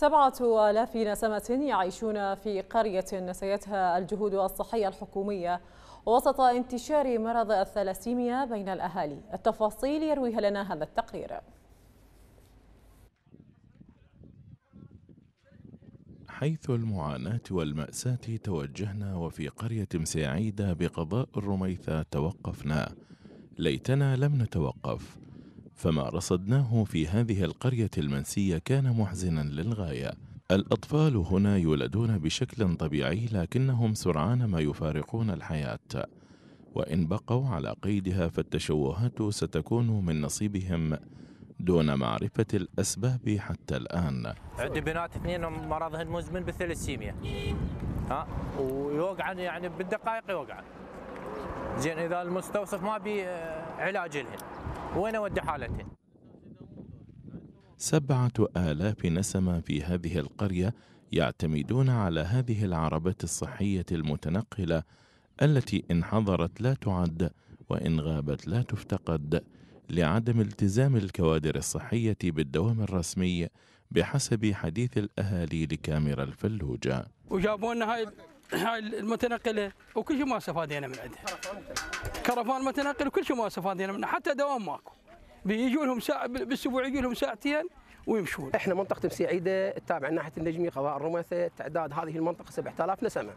سبعة آلاف نسمة يعيشون في قرية نسيتها الجهود الصحية الحكومية وسط انتشار مرض الثلاسيميا بين الأهالي التفاصيل يرويها لنا هذا التقرير حيث المعاناة والمأساة توجهنا وفي قرية مساعيدة بقضاء الرميثة توقفنا ليتنا لم نتوقف فما رصدناه في هذه القرية المنسية كان محزنا للغاية الأطفال هنا يولدون بشكل طبيعي لكنهم سرعان ما يفارقون الحياة وإن بقوا على قيدها فالتشوهات ستكون من نصيبهم دون معرفة الأسباب حتى الآن عندي بنات اثنين مرضهن مزمن بالثلاسيميا. ها ويوقعن يعني بالدقائق يوقعن زين إذا المستوصف ما بي آه، علاج لهن ونود حالة سبعة آلاف نسمة في هذه القرية يعتمدون على هذه العربات الصحية المتنقلة التي إن حضرت لا تعد وإن غابت لا تفتقد لعدم التزام الكوادر الصحية بالدوام الرسمي بحسب حديث الأهالي لكاميرا الفلوجة وجابوا لنا هاي هاي المتنقله وكل شيء ما استفادينا من عندها كرفان متنقل وكل شيء ما استفادينا منها حتى دوام ماكو بيجوا لهم ساعه بالاسبوع يجوا لهم ساعتين ويمشون احنا منطقه مسيعيده تابعه ناحيه النجمي قضاء الرمثه تعداد هذه المنطقه 7000 نسمه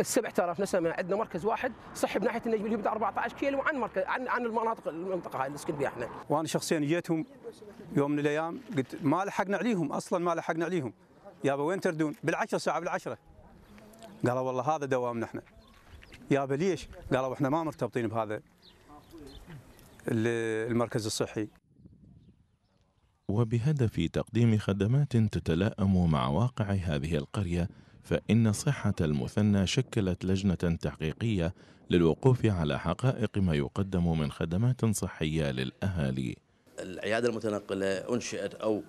ال 7000 نسمه عندنا مركز واحد صحي بناحيه النجمي اللي يبدا 14 كيلو عن مركز عن عن المناطق المنطقه هاي اللي نسكن بها احنا وانا شخصيا جيتهم يوم من الايام قلت ما لحقنا عليهم اصلا ما لحقنا عليهم يابا وين تردون بالعشر ساعه بالعشره قالوا والله هذا دوامنا احنا يابا ليش؟ قالوا احنا ما مرتبطين بهذا المركز الصحي وبهدف تقديم خدمات تتلائم مع واقع هذه القرية فإن صحة المثنى شكلت لجنة تحقيقية للوقوف على حقائق ما يقدم من خدمات صحية للأهالي العيادة المتنقلة أنشئت أو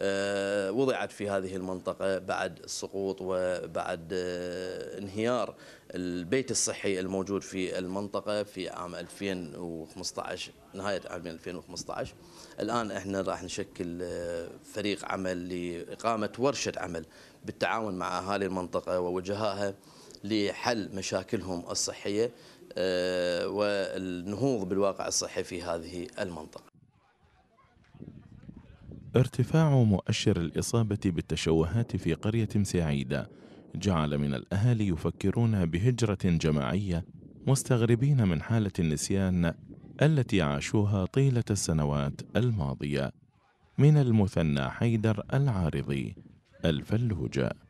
آه، وضعت في هذه المنطقة بعد السقوط وبعد آه، انهيار البيت الصحي الموجود في المنطقة في عام 2015 نهاية عام 2015 الآن احنا راح نشكل آه، فريق عمل لإقامة ورشة عمل بالتعاون مع أهالي المنطقة ووجهائها لحل مشاكلهم الصحية والنهوض بالواقع الصحي في هذه المنطقة ارتفاع مؤشر الإصابة بالتشوهات في قرية سعيدة جعل من الأهالي يفكرون بهجرة جماعية مستغربين من حالة النسيان التي عاشوها طيلة السنوات الماضية من المثنى حيدر العارضي الفلوجة